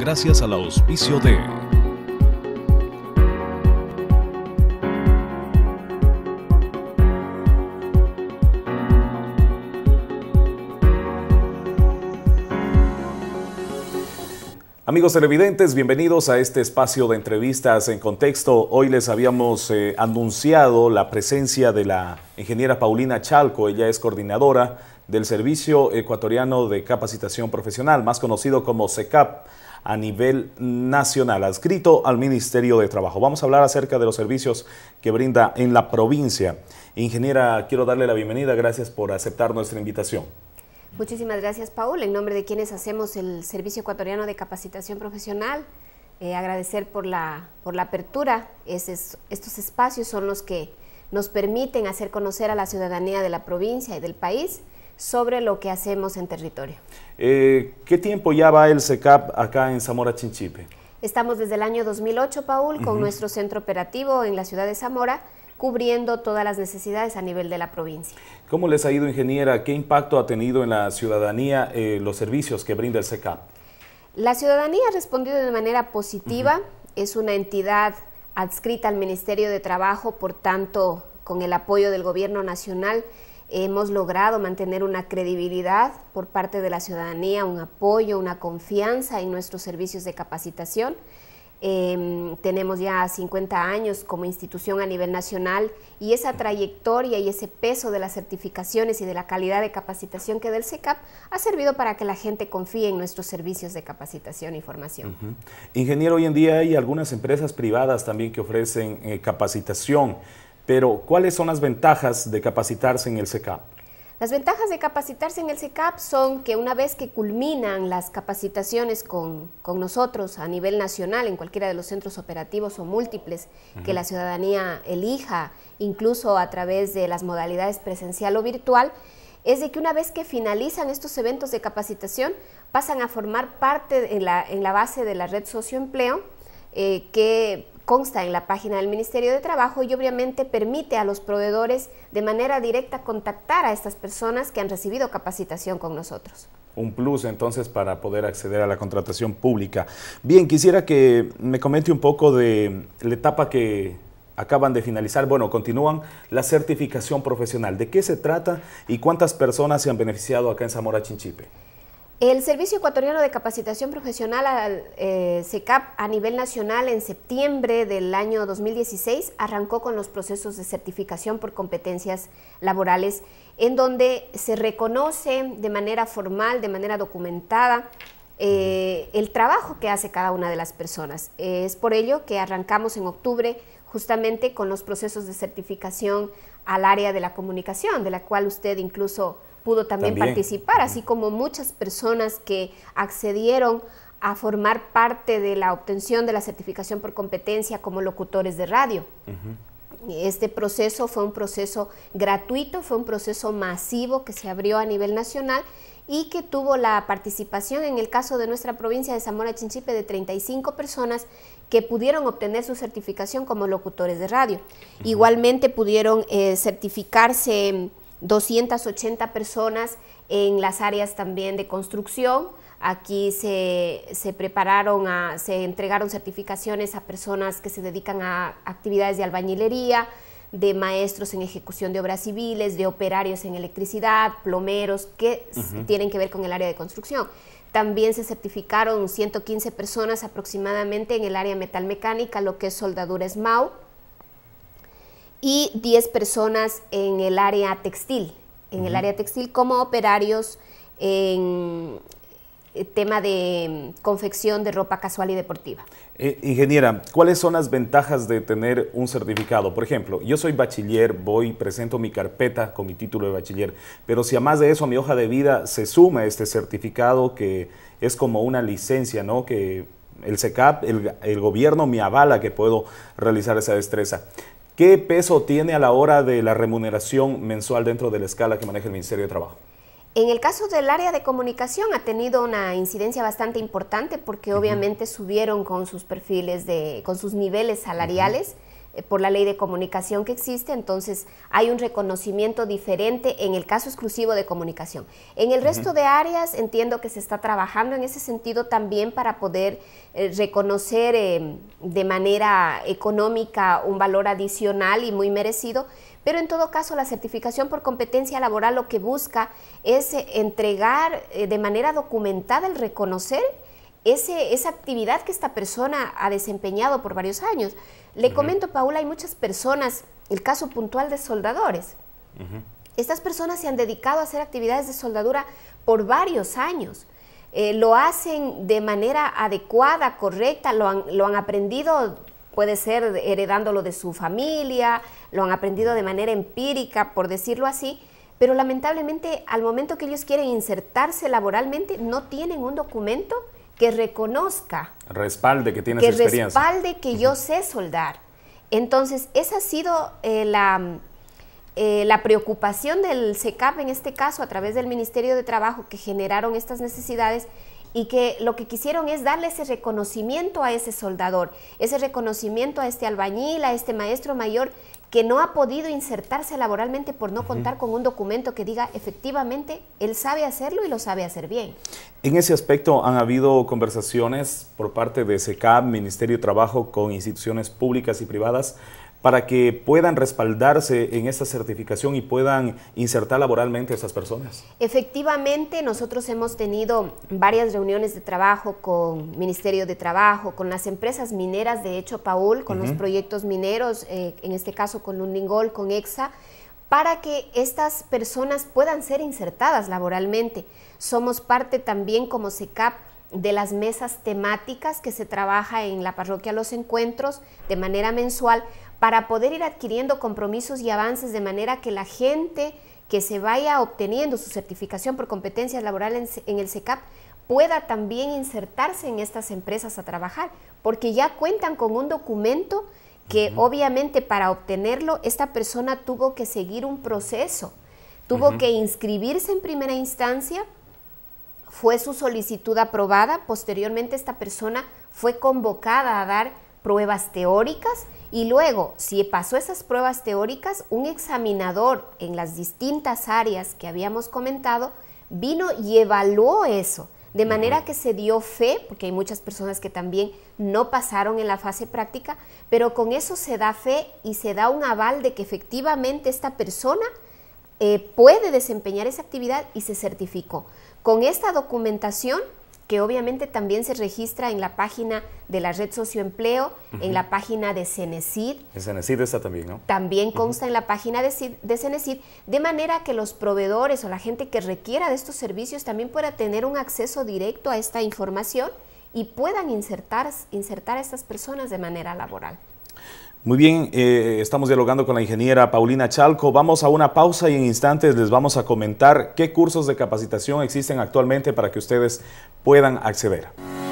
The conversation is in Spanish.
gracias al auspicio de Amigos televidentes, bienvenidos a este espacio de entrevistas en contexto. Hoy les habíamos eh, anunciado la presencia de la ingeniera Paulina Chalco. Ella es coordinadora del Servicio Ecuatoriano de Capacitación Profesional, más conocido como SECAP a nivel nacional, adscrito al Ministerio de Trabajo. Vamos a hablar acerca de los servicios que brinda en la provincia. Ingeniera, quiero darle la bienvenida. Gracias por aceptar nuestra invitación. Muchísimas gracias, Paul. En nombre de quienes hacemos el Servicio Ecuatoriano de Capacitación Profesional, eh, agradecer por la, apertura. estos espacios son los que nos permiten hacer conocer a la ciudadanía de la provincia y del país sobre lo que hacemos en territorio. Eh, ¿Qué tiempo ya va el SECAP acá en Zamora Chinchipe? Estamos desde el año 2008, Paul, con nuestro centro operativo en la ciudad de Zamora, cubriendo todas las necesidades a nivel de la provincia. ¿Cómo les ha ido, ingeniera? ¿Qué impacto ha tenido en la ciudadanía eh, los servicios que brinda el SECAP? La ciudadanía ha respondido de manera positiva. Es una entidad adscrita al Ministerio de Trabajo, por tanto, con el apoyo del Gobierno Nacional, hemos logrado mantener una credibilidad por parte de la ciudadanía, un apoyo, una confianza en nuestros servicios de capacitación. Em, tenemos ya 50 años como institución a nivel nacional y esa trayectoria y ese peso de las certificaciones y de la calidad de capacitación que del SECAP ha servido para que la gente confíe en nuestros servicios de capacitación y formación. Ingeniero, hoy en día hay algunas empresas privadas también que ofrecen eh, capacitación. Pero, ¿cuáles son las ventajas de capacitarse en el SECAP? Las ventajas de capacitarse en el SECAP son que una vez que culminan las capacitaciones con, nosotros a nivel nacional, en cualquiera de los centros operativos o múltiples que la ciudadanía elija, incluso a través de las modalidades presencial o virtual, es de que una vez que finalizan estos eventos de capacitación, pasan a formar parte en la, en la base de la red socioempleo, eh, que, consta en la página del Ministerio de Trabajo y obviamente permite a los proveedores de manera directa contactar a estas personas que han recibido capacitación con nosotros un plus entonces para poder acceder a la contratación pública. Bien, quisiera que me comente un poco de la etapa que acaban de finalizar, bueno, continúan la certificación profesional. ¿De qué se trata y cuántas personas se han beneficiado acá en Zamora Chinchipe? El Servicio Ecuatoriano de Capacitación Profesional, eh, SECAP, a nivel nacional en septiembre del año 2016 arrancó con los procesos de certificación por competencias laborales, en donde se reconoce de manera formal, de manera documentada, eh, el trabajo que hace cada una de las personas. es por ello que arrancamos en octubre justamente con los procesos de certificación al área de la comunicación, de la cual usted incluso pudo también, participar, así como muchas personas que accedieron a formar parte de la obtención de la certificación por competencia como locutores de radio. Este proceso fue un proceso gratuito, fue un proceso masivo que se abrió a nivel nacional y que tuvo la participación, en el caso de nuestra provincia de Zamora Chinchipe, de 35 personas que pudieron obtener su certificación como locutores de radio. Igualmente pudieron eh, certificarse 280 personas en las áreas también de construcción. Aquí se, prepararon, se entregaron certificaciones a personas que se dedican a actividades de albañilería, de maestros en ejecución de obras civiles, de operarios en electricidad, plomeros, que tienen que ver con el área de construcción. También se certificaron 115 personas aproximadamente en el área metalmecánica, lo que es soldadura SMAU y 10 personas en el área textil, en el área textil como operarios en eh, tema de mm, confección de ropa casual y deportiva. Eh, ingeniera, ¿cuáles son las ventajas de tener un certificado? Por ejemplo, yo soy bachiller, voy, presento mi carpeta con mi título de bachiller, pero si además de eso a mi hoja de vida se suma este certificado que es como una licencia, ¿no? Que el SECAP, el gobierno me avala que puedo realizar esa destreza. ¿Qué peso tiene a la hora de la remuneración mensual dentro de la escala que maneja el Ministerio de Trabajo? En el caso del área de comunicación ha tenido una incidencia bastante importante porque obviamente subieron con sus perfiles de, con sus niveles salariales. Eh, por la ley de comunicación que existe, entonces hay un reconocimiento diferente en el caso exclusivo de comunicación. En el resto de áreas entiendo que se está trabajando en ese sentido también para poder eh, reconocer em, de manera económica un valor adicional y muy merecido, pero en todo caso la certificación por competencia laboral lo que busca es eh, entregar de manera documentada el reconocer esa actividad que esta persona ha desempeñado por varios años. Le comento, Paula, hay muchas personas, el caso puntual de soldadores. Estas personas se han dedicado a hacer actividades de soldadura por varios años. Eh, lo hacen de manera adecuada, correcta, lo han, lo han aprendido, puede ser heredándolo de su familia, lo han aprendido de manera empírica, por decirlo así, pero lamentablemente al momento que ellos quieren insertarse laboralmente no tienen un documento que reconozca. Respalde que tienes experiencia. Respalde que yo sé soldar. Entonces, esa ha sido eh, la, eh, la preocupación del SECAP en este caso a través del Ministerio de Trabajo que generaron estas necesidades y que lo que quisieron es darle ese reconocimiento a ese soldador, ese reconocimiento a este albañil, a este maestro mayor que no ha podido insertarse laboralmente por no contar con un documento que diga efectivamente él sabe hacerlo y lo sabe hacer bien. En ese aspecto han habido conversaciones por parte de SECAP, Ministerio de Trabajo, con instituciones públicas y privadas para que puedan respaldarse en esta certificación y puedan insertar laboralmente a esas personas? Efectivamente, nosotros hemos tenido varias reuniones de trabajo con Ministerio de Trabajo, con las empresas mineras, de hecho, Paul, con los proyectos mineros, eh, en este caso con Lundingol, con EXA, para que estas personas puedan ser insertadas laboralmente. Somos parte también como SECAP de las mesas temáticas que se trabaja en la parroquia Los Encuentros de manera mensual para poder ir adquiriendo compromisos y avances de manera que la gente que se vaya obteniendo su certificación por competencias laborales en el SECAP pueda también insertarse en estas empresas a trabajar, porque ya cuentan con un documento que obviamente para obtenerlo esta persona tuvo que seguir un proceso, tuvo que inscribirse en primera instancia, fue su solicitud aprobada, posteriormente esta persona fue convocada a dar pruebas teóricas y luego, si pasó esas pruebas teóricas, un examinador en las distintas áreas que habíamos comentado vino y evaluó eso, de manera que se dio fe, porque hay muchas personas que también no pasaron en la fase práctica, pero con eso se da fe y se da un aval de que efectivamente esta persona eh, puede desempeñar esa actividad y se certificó. Con esta documentación, que obviamente también se registra en la página de la red socioempleo, en la página de CENESID. también, ¿no? También consta en la página de, CID, de de manera que los proveedores o la gente que requiera de estos servicios también pueda tener un acceso directo a esta información y puedan insertar, insertar a estas personas de manera laboral. Muy bien, eh, estamos dialogando con la ingeniera Paulina Chalco. Vamos a una pausa y en instantes les vamos a comentar qué cursos de capacitación existen actualmente para que ustedes puedan acceder.